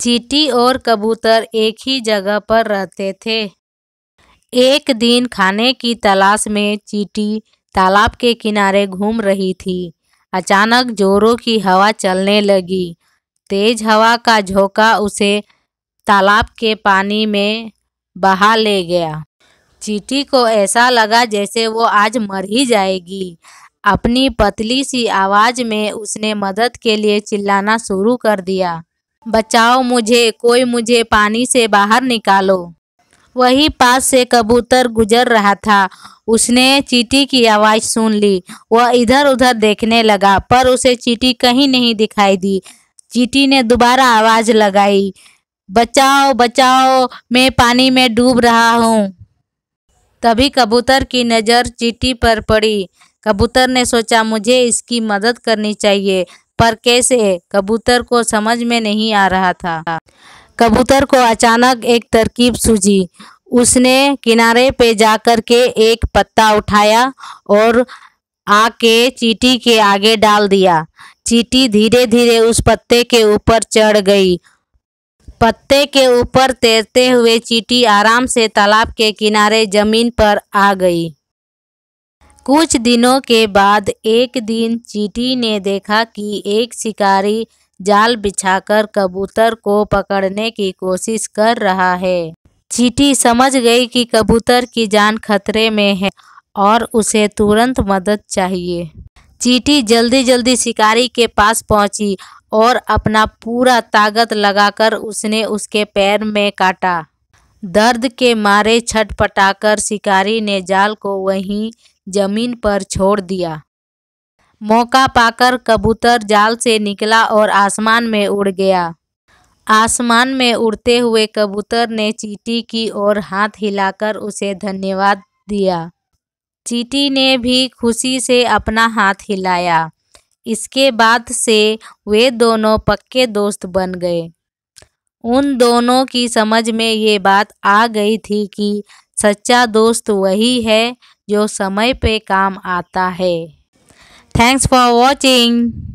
चीटी और कबूतर एक ही जगह पर रहते थे एक दिन खाने की तलाश में चीटी तालाब के किनारे घूम रही थी अचानक जोरों की हवा चलने लगी तेज हवा का झोंका उसे तालाब के पानी में बहा ले गया चीटी को ऐसा लगा जैसे वो आज मर ही जाएगी अपनी पतली सी आवाज़ में उसने मदद के लिए चिल्लाना शुरू कर दिया बचाओ मुझे कोई मुझे पानी से बाहर निकालो वही पास से कबूतर गुजर रहा था उसने चीटी की आवाज़ सुन ली वह इधर उधर देखने लगा पर उसे चीटी कहीं नहीं दिखाई दी चीटी ने दोबारा आवाज़ लगाई बचाओ बचाओ मैं पानी में डूब रहा हूँ तभी कबूतर की नज़र चीटी पर पड़ी कबूतर ने सोचा मुझे इसकी मदद करनी चाहिए पर कैसे कबूतर को समझ में नहीं आ रहा था कबूतर को अचानक एक तरकीब सूझी उसने किनारे पे जाकर के एक पत्ता उठाया और आके चीटी के आगे डाल दिया चीटी धीरे धीरे उस पत्ते के ऊपर चढ़ गई पत्ते के ऊपर तैरते हुए चीटी आराम से तालाब के किनारे जमीन पर आ गई कुछ दिनों के बाद एक दिन चीटी ने देखा कि एक शिकारी जाल बिछाकर कबूतर को पकड़ने की कोशिश कर रहा है चीटी समझ गई कि कबूतर की जान खतरे में है और उसे तुरंत मदद चाहिए चीटी जल्दी जल्दी शिकारी के पास पहुंची और अपना पूरा ताकत लगाकर उसने उसके पैर में काटा दर्द के मारे छटपटाकर शिकारी ने जाल को वहीं जमीन पर छोड़ दिया मौका पाकर कबूतर जाल से निकला और आसमान में उड़ गया आसमान में उड़ते हुए कबूतर ने चीटी की ओर हाथ हिलाकर उसे धन्यवाद दिया चीटी ने भी खुशी से अपना हाथ हिलाया इसके बाद से वे दोनों पक्के दोस्त बन गए उन दोनों की समझ में ये बात आ गई थी कि सच्चा दोस्त वही है जो समय पे काम आता है थैंक्स फॉर वॉचिंग